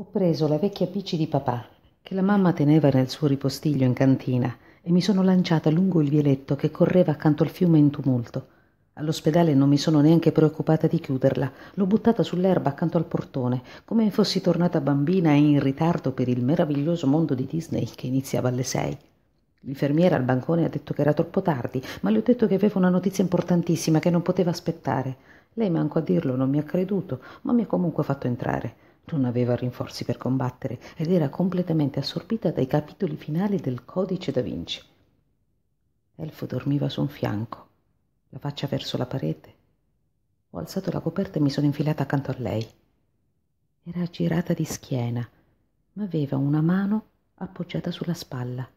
Ho preso la vecchia bici di papà, che la mamma teneva nel suo ripostiglio in cantina, e mi sono lanciata lungo il vialetto che correva accanto al fiume in tumulto. All'ospedale non mi sono neanche preoccupata di chiuderla, l'ho buttata sull'erba accanto al portone, come fossi tornata bambina e in ritardo per il meraviglioso mondo di Disney che iniziava alle sei. L'infermiera al bancone ha detto che era troppo tardi, ma le ho detto che aveva una notizia importantissima che non poteva aspettare. Lei manco a dirlo non mi ha creduto, ma mi ha comunque fatto entrare. Non aveva rinforzi per combattere ed era completamente assorbita dai capitoli finali del Codice da Vinci. Elfo dormiva su un fianco, la faccia verso la parete. Ho alzato la coperta e mi sono infilata accanto a lei. Era girata di schiena, ma aveva una mano appoggiata sulla spalla,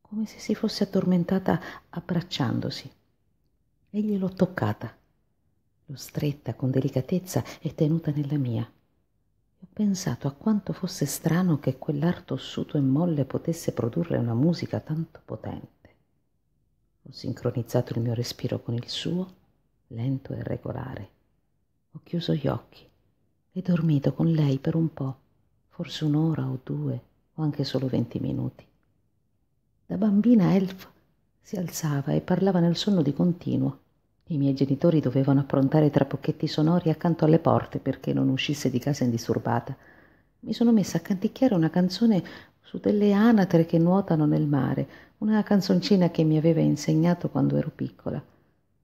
come se si fosse addormentata abbracciandosi. E gliel'ho toccata, l'ho stretta con delicatezza e tenuta nella mia ho pensato a quanto fosse strano che quell'arto ossuto e molle potesse produrre una musica tanto potente. Ho sincronizzato il mio respiro con il suo, lento e regolare. Ho chiuso gli occhi e dormito con lei per un po', forse un'ora o due, o anche solo venti minuti. Da bambina Elf si alzava e parlava nel sonno di continuo, i miei genitori dovevano approntare trapocchetti sonori accanto alle porte perché non uscisse di casa indisturbata. Mi sono messa a canticchiare una canzone su delle anatre che nuotano nel mare, una canzoncina che mi aveva insegnato quando ero piccola,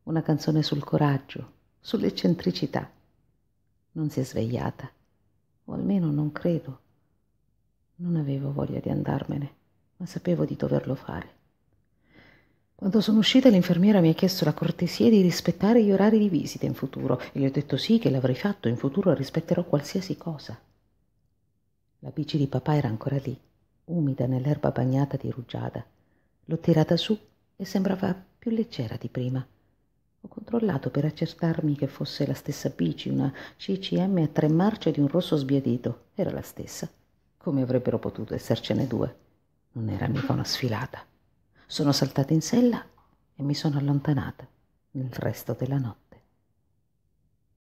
una canzone sul coraggio, sull'eccentricità. Non si è svegliata, o almeno non credo. Non avevo voglia di andarmene, ma sapevo di doverlo fare. Quando sono uscita l'infermiera mi ha chiesto la cortesia di rispettare gli orari di visita in futuro e gli ho detto sì che l'avrei fatto, in futuro rispetterò qualsiasi cosa. La bici di papà era ancora lì, umida nell'erba bagnata di rugiada. L'ho tirata su e sembrava più leggera di prima. Ho controllato per accertarmi che fosse la stessa bici, una CCM a tre marce di un rosso sbiadito. Era la stessa. Come avrebbero potuto essercene due? Non era mica una sfilata. Sono saltata in sella e mi sono allontanata nel resto della notte.